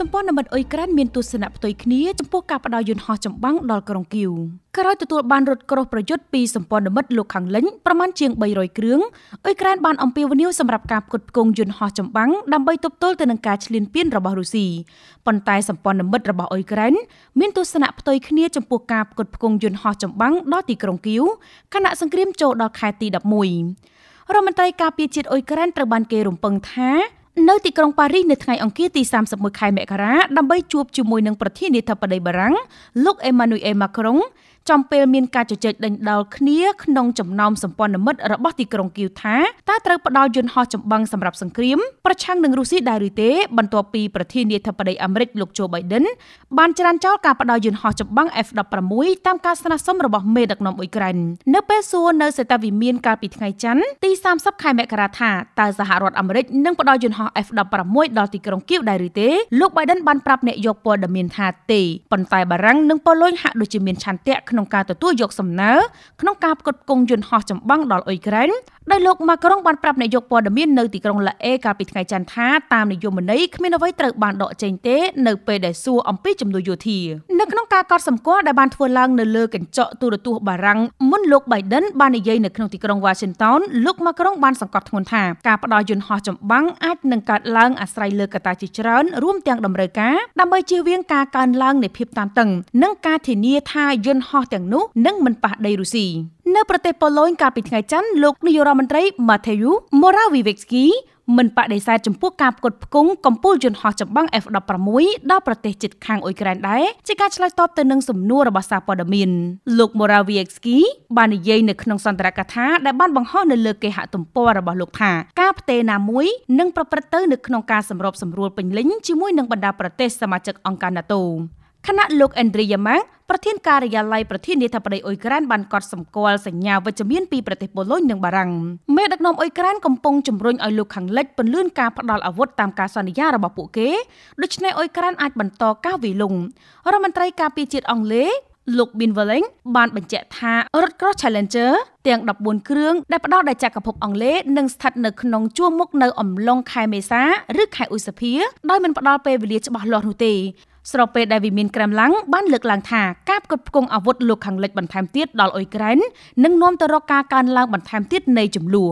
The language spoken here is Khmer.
សម្ព័ន្ធមិត្តអ៊ុយក្រែនមានទស្សនៈផ្ទុយគ្នា ចំពោះការផ្តល់យន្តហោះចម្បាំងដល់ក្រុងគីវក្រោយទទួលបានរថក្រោះប្រយុទ្ធពីសម្ព័ន្ធមិត្តលោកខាងលិចប្រមាណជាង300គ្រឿងអ៊ុយក្រែនបានអំពាវនាវសម្រាប់ការផ្គត់ផ្គង់យន្តហោះចម្បាំងដើម្បីទប់ទល់ទៅនឹងការឈ្លានពានរបស់រុស្ស៊ីប៉ុន្តែសម្ព័ន្ធមិត្តរបស់អ៊ុយក្រែនមានទស្សនៈផ្ទុយគ្នាចំពោះការផ្គត់ផ្គង់យន្តហោះចម្បាំងដល់ទីក្រុងគីវខណៈសង្គ្រាមចូលដល់ខែទី11រដ្ឋមន្ត្រីការពារជាតិអ៊ុយក្រែនត្រូវបានគេរំពឹងថានៅទីក្រុងប៉ារីសនៅថ្ងៃអង្គារទី31ខែមករាដើម្បីជួបជាមួយនឹងប្រធានាធិបតីបារាំងលោកអេម៉ានុយអែលម៉ាក្រុងចំពេលមានការជជែកដេញដោលគ្នាក្នុងចំណោមសម្ព័ន្ធមិត្តរបស់ទីក្រុងគីវថាតើត្រូវផ្ដល់យន្តហោះចម្បាំងសម្រាប់សង្គ្រាមប្រឆាំងនឹងរុស្ស៊ីដែរឬទេ បន្ទាប់ពីប្រធានាធិបតីអាមេរិកលោកโจ Biden បានច្រានចោលការផ្ដល់យន្តហោះចម្បាំង F16 តាមការស្នើសុំរបស់មេដឹកនាំអ៊ុយក្រែននៅពេលសួរនៅសេតាវិមានកាលពីថ្ងៃច័ន្ទទី30ខែមករាថាតើសហរដ្ឋអាមេរិកនឹងផ្ដល់យន្តហោះ F16 ដល់ទីក្រុងគីវដែរឬទេលោក Biden បានប្រាប់អ្នកយកព័ត៌មានថាទេប៉ុន្តែបារាំងនិងប៉ូលុយហាក់ដូចជាមានឆន្ទៈក្នុងការទទួលយកសំណើក្នុងការផ្គត់ផ្គង់យន្តហោះចម្បងដល់អ៊ុយក្រែនដោយលោកម៉ាក្រុងបានប្រាប់នាយកព័ត៌មាននៅទីក្រុងឡាអេកាលពីថ្ងៃច័ន្ទថាតាមនយោបាយនេះគ្មានអ្វីត្រូវបានដកចេញទេ នៅពេលដែលសួរអំពីជំនួយយោធានៅក្នុងការកត់សម្គាល់ដែលបានធ្វើឡើង នៅលើកញ្ចក់ទូរទស្សន៍បារាំងមុនលោក Biden បាននិយាយនៅក្នុងទីក្រុង Washington លោកម៉ាក្រុងបានសង្កត់ធ្ងន់ថាការផ្ដោតយន្តហោះចម្បាំងអាចនឹងកើតឡើងអាស្រ័យលើកត្តាជាច្រើន រួមទាំងតម្រូវការដើម្បីជៀសវាងការកើនឡើងនៃភាពតានតឹងនិងការធានាថាយន្តហោះទាំងនោះនឹងមិនប៉ះដីរុស្ស៊ីនៅប្រទេសប៉ូឡូញកាលពីថ្ងៃច័ន្ទលោកនាយករដ្ឋមន្ត្រី Mateusz Morawiecki មិនបដិសេធចំពោះការផ្គត់ផ្គង់កម្ពុជាយន្តហោះចម្បាំង F16 ដល់ប្រទេសជិតខាងអ៊ុយក្រែនដែរជាការឆ្លើយតបទៅនឹងសំណួររបស់សារព័ត៌មានលោក Morawiecki បាននិយាយនៅក្នុងសន្ទរកថាដែលបានបង្ហោះនៅលើគេហទំព័ររបស់លោកថាការផ្ទេរណាមួយនឹងប្រព្រឹត្តទៅនៅក្នុងការសម្របសម្រួលពេញលេញជាមួយនឹងបណ្ដាប្រទេសសមាជិកអង្គការ NATO ខណៈលោក Andriy Yermak ប្រធានការិយាល័យប្រធានាធិបតីអ៊ុយក្រែនបានកត់សម្គាល់សញ្ញាវិជ្ជមានពីប្រទេសប៉ូឡូញនិងបារាំងមេដឹកនាំអ៊ុយក្រែនកំពុងជំរុញឲ្យលោកខាងលិចពន្លឿនការផ្ដល់អាវុធតាមការសន្យារបស់ពួកគេដូច្នេះអ៊ុយក្រែនអាចបន្តការវាយលុងរដ្ឋមន្ត្រីការពារជាតិអង់គ្លេសលោក Bin Welling បានបញ្ជាក់ថារថក្រោះ Challenger ទាំង14គ្រឿងដែលផ្ដល់ដោយចក្រភពអង់គ្លេសនឹងស្ថិតនៅក្នុងជួរមុខនៅអំឡុងខែមេសាឬខែឧសភាដោយមិនផ្ដល់ពេលវេលាច្បាស់លាស់នោះទេស្របពេលដែលវិមានក្រែមឡាំងបានលើកឡើងថាការផ្គត់ផ្គង់អាវុធលោកខាងលិចបន្ថែមទៀតដល់អ៊ុយក្រែននឹងនាំទៅរកការកើនឡើងបន្ថែមទៀតនៃចំនួន